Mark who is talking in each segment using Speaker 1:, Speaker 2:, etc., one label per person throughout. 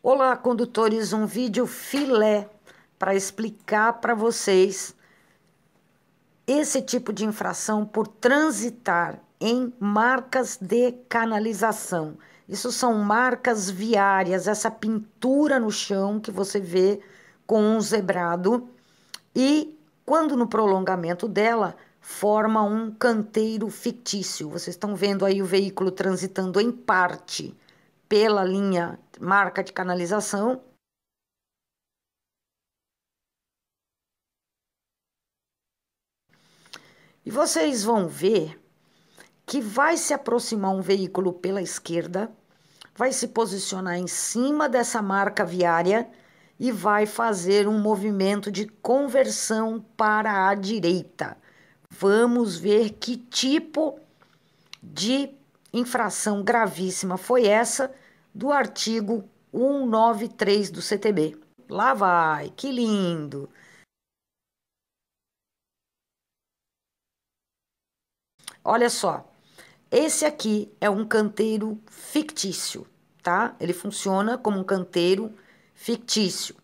Speaker 1: Olá, condutores, um vídeo filé para explicar para vocês esse tipo de infração por transitar em marcas de canalização. Isso são marcas viárias, essa pintura no chão que você vê com um zebrado e quando no prolongamento dela forma um canteiro fictício. Vocês estão vendo aí o veículo transitando em parte pela linha marca de canalização. E vocês vão ver que vai se aproximar um veículo pela esquerda, vai se posicionar em cima dessa marca viária e vai fazer um movimento de conversão para a direita. Vamos ver que tipo de infração gravíssima foi essa do artigo 193 do CTB. Lá vai, que lindo! Olha só, esse aqui é um canteiro fictício, tá? Ele funciona como um canteiro fictício.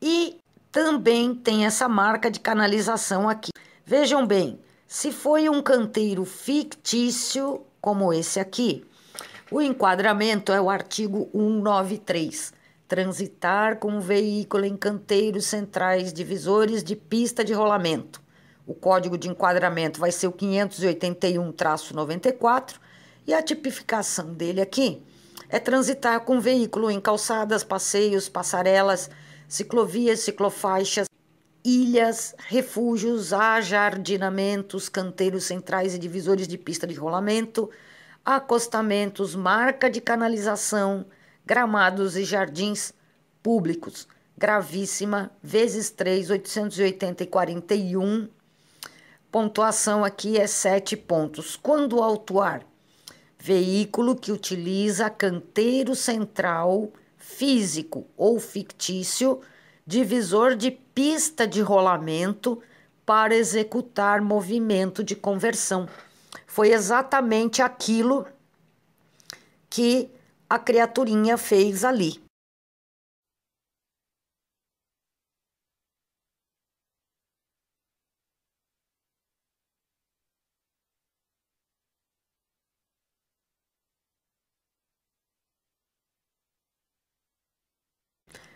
Speaker 1: E também tem essa marca de canalização aqui. Vejam bem, se foi um canteiro fictício, como esse aqui. O enquadramento é o artigo 193. Transitar com um veículo em canteiros centrais divisores de pista de rolamento. O código de enquadramento vai ser o 581-94 e a tipificação dele aqui é transitar com veículo em calçadas, passeios, passarelas, ciclovias, ciclofaixas, ilhas, refúgios, ajardinamentos, canteiros centrais e divisores de pista de rolamento, acostamentos, marca de canalização, gramados e jardins públicos. Gravíssima, vezes 3, 880 e 41. Pontuação aqui é 7 pontos. Quando autuar? Veículo que utiliza canteiro central físico ou fictício divisor de pista de rolamento para executar movimento de conversão. Foi exatamente aquilo que a criaturinha fez ali.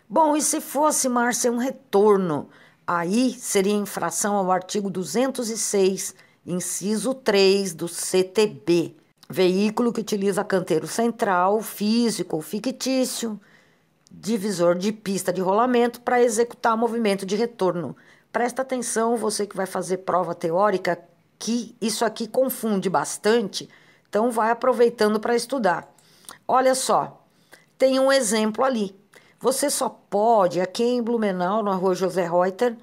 Speaker 1: Bom, e se fosse, Márcia, um retorno? Aí seria infração ao artigo 206, inciso 3 do CTB. Veículo que utiliza canteiro central, físico ou fictício, divisor de pista de rolamento para executar movimento de retorno. Presta atenção, você que vai fazer prova teórica, que isso aqui confunde bastante, então vai aproveitando para estudar. Olha só, tem um exemplo ali você só pode, aqui em Blumenau, na rua José Reuter,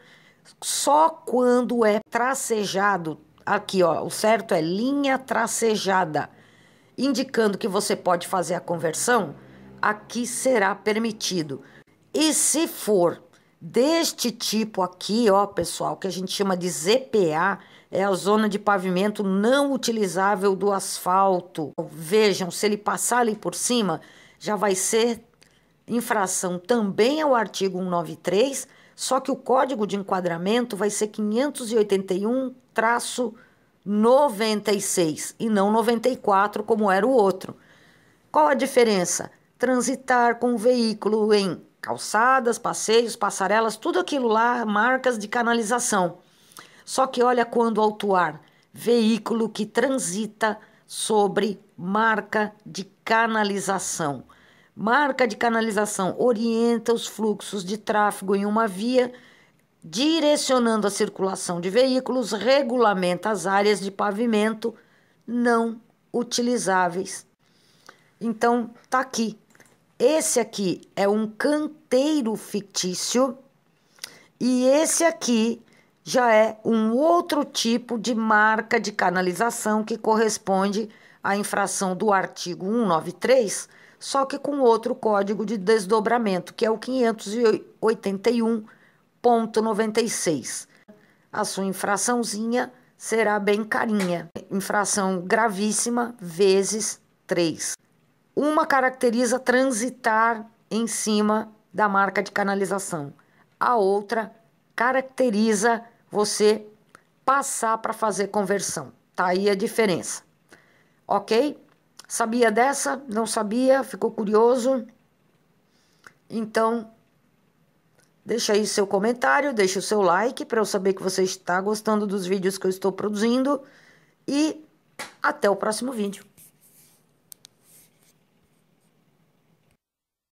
Speaker 1: só quando é tracejado. Aqui, ó, o certo é linha tracejada, indicando que você pode fazer a conversão, aqui será permitido. E se for deste tipo aqui, ó, pessoal, que a gente chama de ZPA, é a zona de pavimento não utilizável do asfalto. Vejam, se ele passar ali por cima, já vai ser infração também ao é artigo 193, só que o código de enquadramento vai ser 581-96 e não 94, como era o outro. Qual a diferença? Transitar com o veículo em calçadas, passeios, passarelas, tudo aquilo lá, marcas de canalização. Só que olha quando autuar: veículo que transita sobre marca de canalização. Marca de canalização orienta os fluxos de tráfego em uma via, direcionando a circulação de veículos, regulamenta as áreas de pavimento não utilizáveis. Então, tá aqui. Esse aqui é um canteiro fictício e esse aqui já é um outro tipo de marca de canalização que corresponde à infração do artigo 193 só que com outro código de desdobramento, que é o 581.96. A sua infraçãozinha será bem carinha, infração gravíssima vezes 3. Uma caracteriza transitar em cima da marca de canalização. A outra caracteriza você passar para fazer conversão. Tá aí a diferença. OK? Sabia dessa? Não sabia? Ficou curioso? Então, deixa aí seu comentário, deixa o seu like para eu saber que você está gostando dos vídeos que eu estou produzindo e até o próximo vídeo.